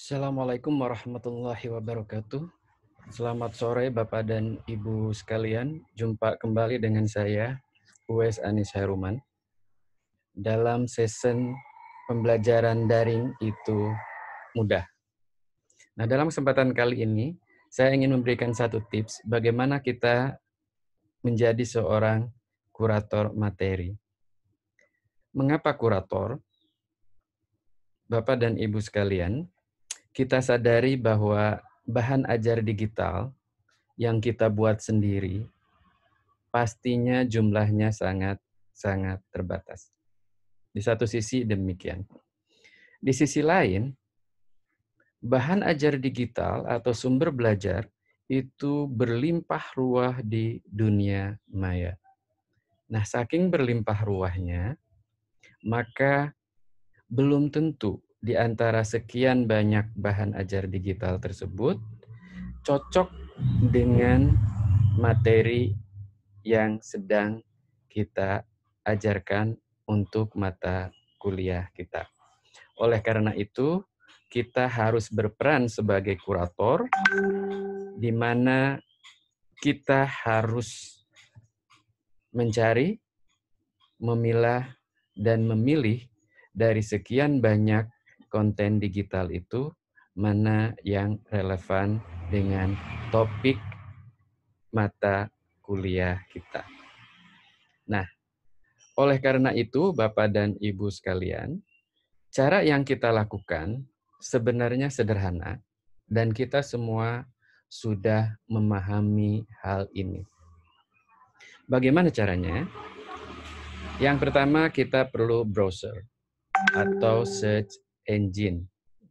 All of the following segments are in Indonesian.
Assalamualaikum warahmatullahi wabarakatuh. Selamat sore Bapak dan Ibu sekalian. Jumpa kembali dengan saya, Uwes Anis Haruman. Dalam season pembelajaran daring itu mudah. Nah, dalam kesempatan kali ini, saya ingin memberikan satu tips bagaimana kita menjadi seorang kurator materi. Mengapa kurator? Bapak dan Ibu sekalian, kita sadari bahwa bahan ajar digital yang kita buat sendiri pastinya jumlahnya sangat sangat terbatas. Di satu sisi demikian. Di sisi lain, bahan ajar digital atau sumber belajar itu berlimpah ruah di dunia maya. Nah, saking berlimpah ruahnya, maka belum tentu di antara sekian banyak bahan ajar digital tersebut cocok dengan materi yang sedang kita ajarkan untuk mata kuliah kita. Oleh karena itu, kita harus berperan sebagai kurator di mana kita harus mencari, memilah dan memilih dari sekian banyak konten digital itu mana yang relevan dengan topik mata kuliah kita. Nah, oleh karena itu, Bapak dan Ibu sekalian, cara yang kita lakukan sebenarnya sederhana, dan kita semua sudah memahami hal ini. Bagaimana caranya? Yang pertama, kita perlu browser atau search engine.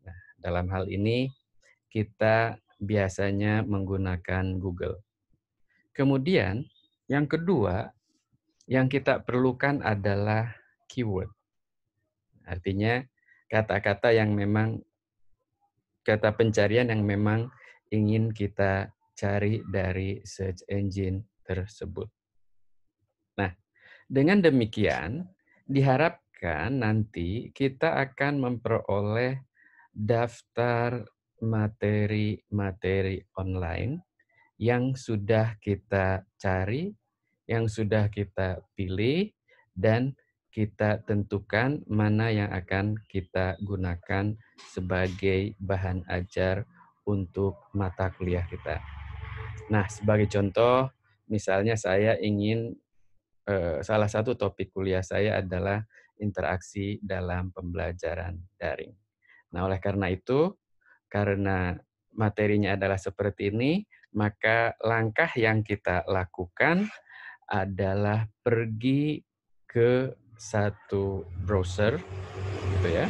Nah, dalam hal ini kita biasanya menggunakan Google. Kemudian yang kedua yang kita perlukan adalah keyword. Artinya kata-kata yang memang kata pencarian yang memang ingin kita cari dari search engine tersebut. Nah, dengan demikian diharap nanti kita akan memperoleh daftar materi-materi online yang sudah kita cari, yang sudah kita pilih, dan kita tentukan mana yang akan kita gunakan sebagai bahan ajar untuk mata kuliah kita. Nah, sebagai contoh, misalnya saya ingin eh, salah satu topik kuliah saya adalah interaksi dalam pembelajaran daring. Nah, oleh karena itu, karena materinya adalah seperti ini, maka langkah yang kita lakukan adalah pergi ke satu browser, gitu ya.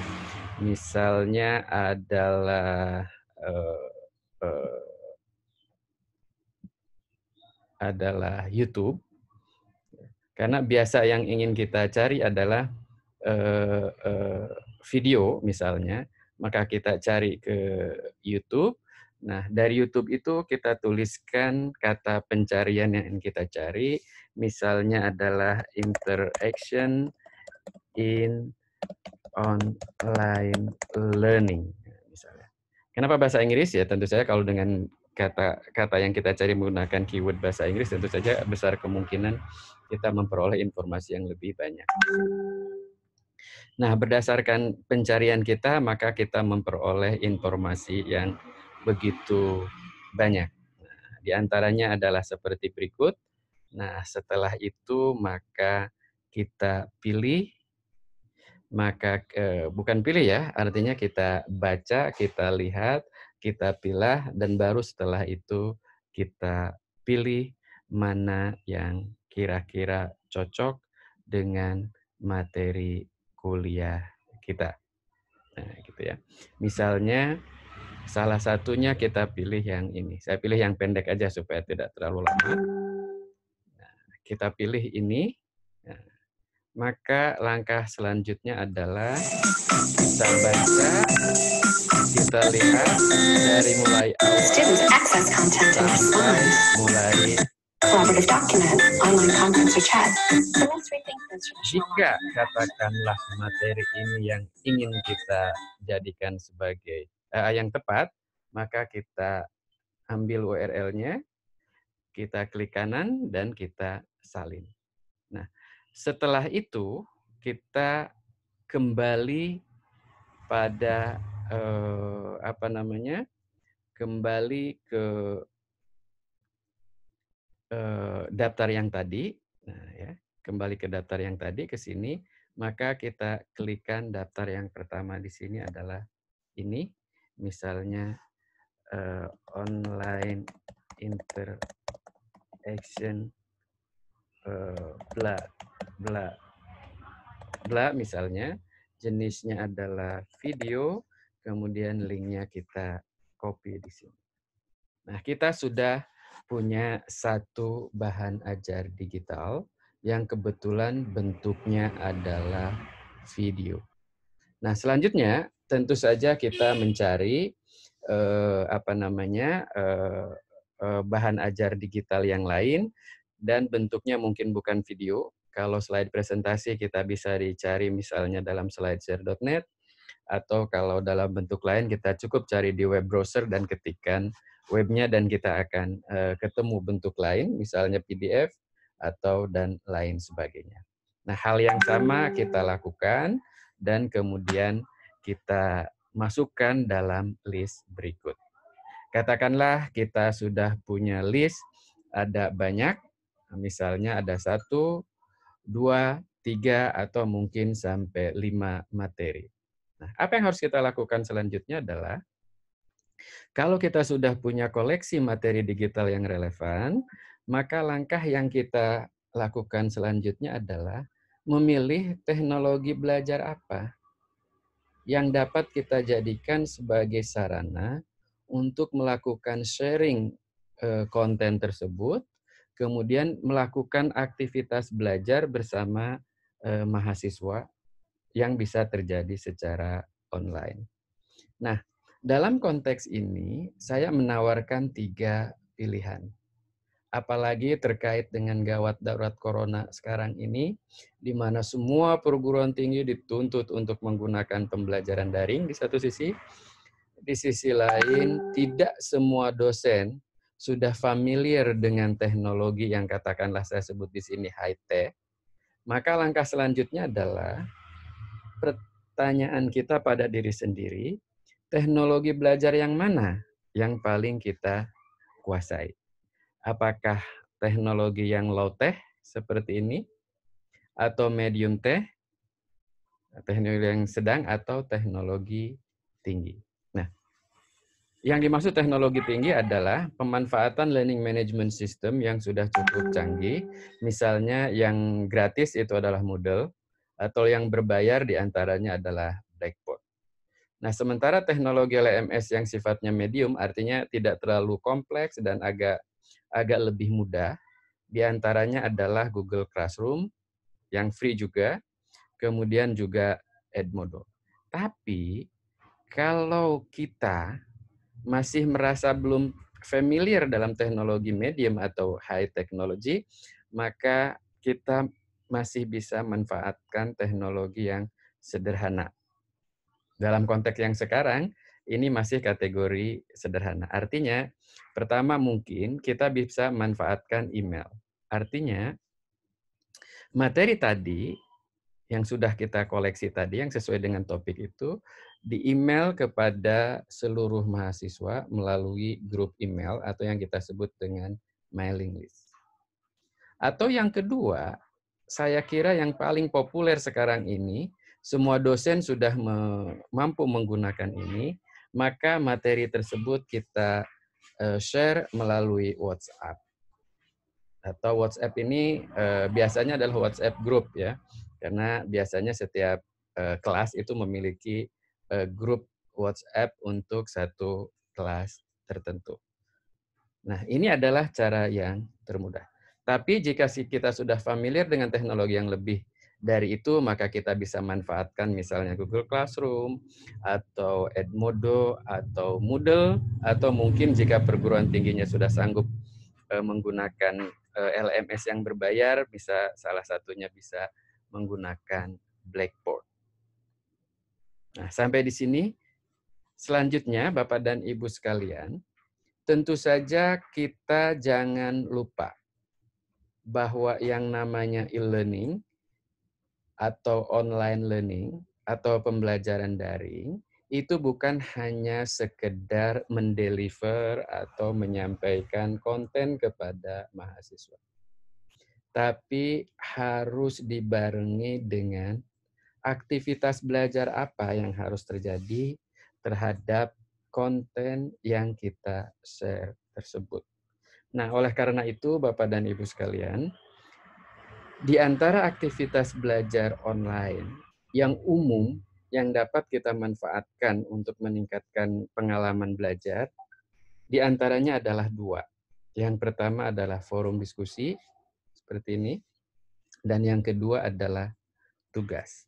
Misalnya adalah uh, uh, adalah YouTube, karena biasa yang ingin kita cari adalah eh, eh, video misalnya, maka kita cari ke YouTube. Nah, dari YouTube itu kita tuliskan kata pencarian yang kita cari. Misalnya adalah interaction in online learning. Misalnya. Kenapa bahasa Inggris? Ya tentu saja kalau dengan kata-kata yang kita cari menggunakan keyword bahasa Inggris, tentu saja besar kemungkinan kita memperoleh informasi yang lebih banyak. Nah, berdasarkan pencarian kita, maka kita memperoleh informasi yang begitu banyak. Nah, di antaranya adalah seperti berikut. Nah, setelah itu maka kita pilih maka eh, bukan pilih ya, artinya kita baca, kita lihat, kita pilih dan baru setelah itu kita pilih mana yang kira-kira cocok dengan materi kuliah kita. Nah, gitu ya. Misalnya salah satunya kita pilih yang ini. Saya pilih yang pendek aja supaya tidak terlalu lama. Nah, kita pilih ini. Nah, maka langkah selanjutnya adalah kita baca, kita lihat dari mulai awal sampai mulai jika katakanlah materi ini yang ingin kita jadikan sebagai uh, yang tepat, maka kita ambil URL-nya, kita klik kanan dan kita salin. Nah, setelah itu kita kembali pada uh, apa namanya? kembali ke Eh, daftar yang tadi. Nah, ya, kembali ke daftar yang tadi ke sini, maka kita klikkan daftar yang pertama di sini adalah ini, misalnya uh, online interaction uh, bla bla bla misalnya jenisnya adalah video, kemudian linknya kita copy di sini. Nah, kita sudah punya satu bahan ajar digital yang kebetulan bentuknya adalah video. Nah, selanjutnya tentu saja kita mencari eh, apa namanya eh, eh, bahan ajar digital yang lain dan bentuknya mungkin bukan video. Kalau slide presentasi kita bisa dicari misalnya dalam slideshare.net atau kalau dalam bentuk lain kita cukup cari di web browser dan ketikkan webnya dan kita akan uh, ketemu bentuk lain, misalnya PDF atau dan lain sebagainya. Nah, hal yang sama kita lakukan dan kemudian kita masukkan dalam list berikut. Katakanlah kita sudah punya list ada banyak, misalnya ada satu, dua, tiga, atau mungkin sampai lima materi. Nah, apa yang harus kita lakukan selanjutnya adalah kalau kita sudah punya koleksi materi digital yang relevan, maka langkah yang kita lakukan selanjutnya adalah memilih teknologi belajar apa yang dapat kita jadikan sebagai sarana untuk melakukan sharing eh, konten tersebut, kemudian melakukan aktivitas belajar bersama eh, mahasiswa yang bisa terjadi secara online. Nah, dalam konteks ini, saya menawarkan tiga pilihan. Apalagi terkait dengan gawat darurat corona sekarang ini, di mana semua perguruan tinggi dituntut untuk menggunakan pembelajaran daring di satu sisi. Di sisi lain, tidak semua dosen sudah familiar dengan teknologi yang katakanlah saya sebut di sini high tech. Maka langkah selanjutnya adalah pertanyaan kita pada diri sendiri, teknologi belajar yang mana yang paling kita kuasai? Apakah teknologi yang low tech seperti ini atau medium tech, teknologi yang sedang atau teknologi tinggi? Nah, yang dimaksud teknologi tinggi adalah pemanfaatan learning management system yang sudah cukup canggih. Misalnya yang gratis itu adalah Moodle atau yang berbayar diantaranya adalah Nah, sementara teknologi LMS yang sifatnya medium artinya tidak terlalu kompleks dan agak agak lebih mudah. Di antaranya adalah Google Classroom yang free juga, kemudian juga Edmodo. Tapi kalau kita masih merasa belum familiar dalam teknologi medium atau high technology, maka kita masih bisa manfaatkan teknologi yang sederhana dalam konteks yang sekarang, ini masih kategori sederhana. Artinya, pertama mungkin kita bisa manfaatkan email. Artinya, materi tadi yang sudah kita koleksi tadi yang sesuai dengan topik itu di email kepada seluruh mahasiswa melalui grup email atau yang kita sebut dengan mailing list. Atau yang kedua, saya kira yang paling populer sekarang ini semua dosen sudah mampu menggunakan ini, maka materi tersebut kita eh, share melalui WhatsApp. Atau WhatsApp ini eh, biasanya adalah WhatsApp group ya, karena biasanya setiap eh, kelas itu memiliki grup WhatsApp untuk satu kelas tertentu. Nah, ini adalah cara yang termudah. Tapi jika kita sudah familiar dengan teknologi yang lebih dari itu maka kita bisa manfaatkan misalnya Google Classroom atau Edmodo atau Moodle atau mungkin jika perguruan tingginya sudah sanggup eh, menggunakan eh, LMS yang berbayar bisa salah satunya bisa menggunakan Blackboard. Nah, sampai di sini selanjutnya Bapak dan Ibu sekalian, tentu saja kita jangan lupa bahwa yang namanya e-learning atau online learning atau pembelajaran daring itu bukan hanya sekedar mendeliver atau menyampaikan konten kepada mahasiswa. Tapi harus dibarengi dengan aktivitas belajar apa yang harus terjadi terhadap konten yang kita share tersebut. Nah, oleh karena itu Bapak dan Ibu sekalian, di antara aktivitas belajar online yang umum yang dapat kita manfaatkan untuk meningkatkan pengalaman belajar, di antaranya adalah dua. Yang pertama adalah forum diskusi seperti ini, dan yang kedua adalah tugas.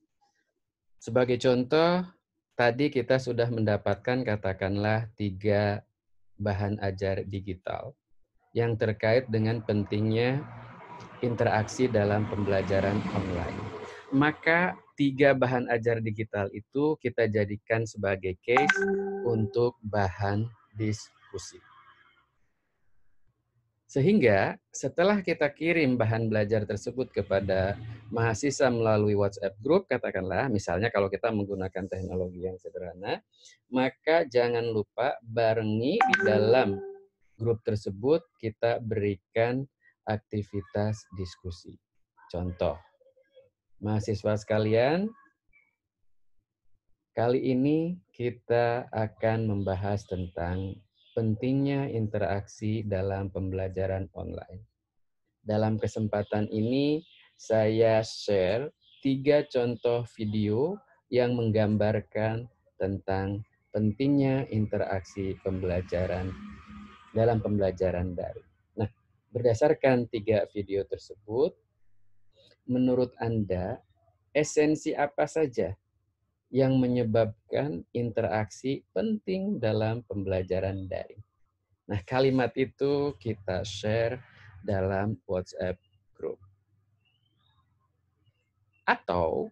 Sebagai contoh, tadi kita sudah mendapatkan katakanlah tiga bahan ajar digital yang terkait dengan pentingnya interaksi dalam pembelajaran online. Maka tiga bahan ajar digital itu kita jadikan sebagai case untuk bahan diskusi. Sehingga setelah kita kirim bahan belajar tersebut kepada mahasiswa melalui WhatsApp group, katakanlah misalnya kalau kita menggunakan teknologi yang sederhana, maka jangan lupa barengi di dalam grup tersebut kita berikan aktivitas diskusi. Contoh, mahasiswa sekalian, kali ini kita akan membahas tentang pentingnya interaksi dalam pembelajaran online. Dalam kesempatan ini, saya share tiga contoh video yang menggambarkan tentang pentingnya interaksi pembelajaran dalam pembelajaran daring. Berdasarkan tiga video tersebut, menurut Anda, esensi apa saja yang menyebabkan interaksi penting dalam pembelajaran daring? Nah, kalimat itu kita share dalam WhatsApp group. Atau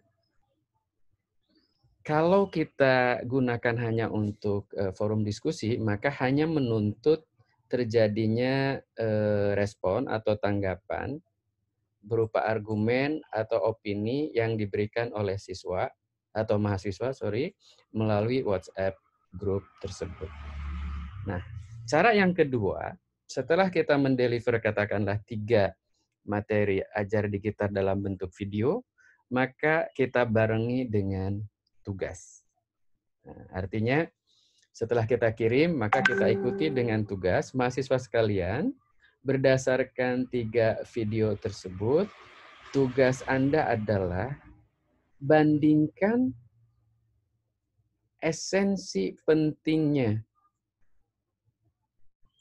kalau kita gunakan hanya untuk eh, forum diskusi, maka hanya menuntut terjadinya eh, respon atau tanggapan berupa argumen atau opini yang diberikan oleh siswa atau mahasiswa sorry melalui WhatsApp grup tersebut. Nah, cara yang kedua setelah kita mendeliver katakanlah tiga materi ajar di kita dalam bentuk video, maka kita barengi dengan tugas. Nah, artinya setelah kita kirim, maka kita ikuti dengan tugas mahasiswa sekalian berdasarkan tiga video tersebut. Tugas Anda adalah bandingkan esensi pentingnya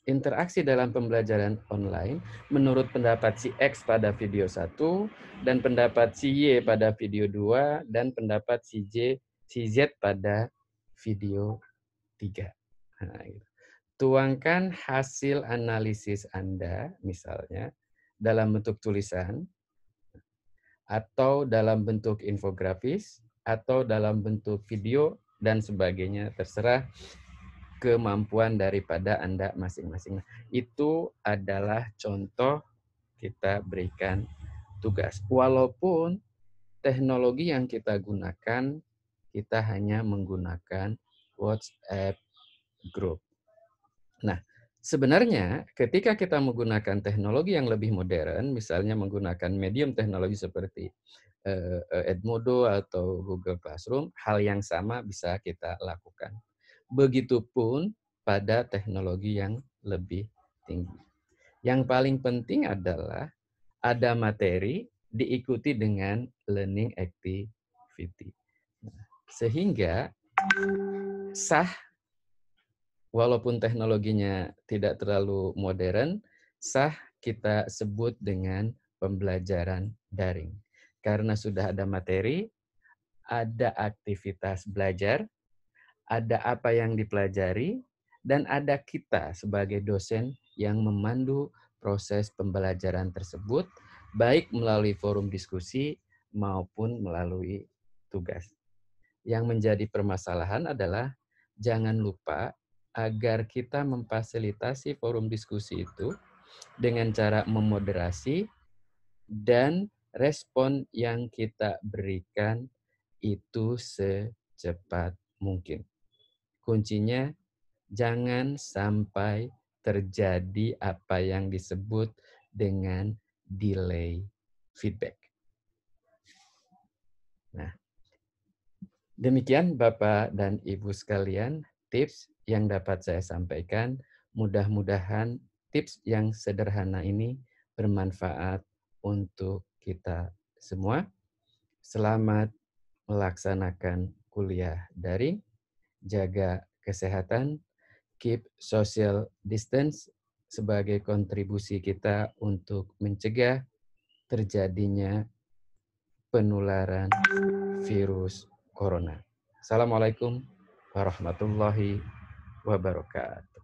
interaksi dalam pembelajaran online menurut pendapat si X pada video 1 dan pendapat si Y pada video 2 dan pendapat si J si Z pada video tiga. Nah, gitu. Tuangkan hasil analisis Anda, misalnya, dalam bentuk tulisan, atau dalam bentuk infografis, atau dalam bentuk video, dan sebagainya. Terserah kemampuan daripada Anda masing-masing. Nah, itu adalah contoh kita berikan tugas. Walaupun teknologi yang kita gunakan, kita hanya menggunakan WhatsApp group. Nah, sebenarnya ketika kita menggunakan teknologi yang lebih modern, misalnya menggunakan medium teknologi seperti eh, eh, Edmodo atau Google Classroom, hal yang sama bisa kita lakukan. Begitupun pada teknologi yang lebih tinggi. Yang paling penting adalah ada materi diikuti dengan learning activity. Nah, sehingga sah walaupun teknologinya tidak terlalu modern, sah kita sebut dengan pembelajaran daring. Karena sudah ada materi, ada aktivitas belajar, ada apa yang dipelajari, dan ada kita sebagai dosen yang memandu proses pembelajaran tersebut, baik melalui forum diskusi maupun melalui tugas. Yang menjadi permasalahan adalah jangan lupa agar kita memfasilitasi forum diskusi itu dengan cara memoderasi dan respon yang kita berikan itu secepat mungkin. Kuncinya jangan sampai terjadi apa yang disebut dengan delay feedback. Demikian Bapak dan Ibu sekalian tips yang dapat saya sampaikan. Mudah-mudahan tips yang sederhana ini bermanfaat untuk kita semua. Selamat melaksanakan kuliah daring. Jaga kesehatan, keep social distance sebagai kontribusi kita untuk mencegah terjadinya penularan virus corona. Assalamualaikum warahmatullahi wabarakatuh.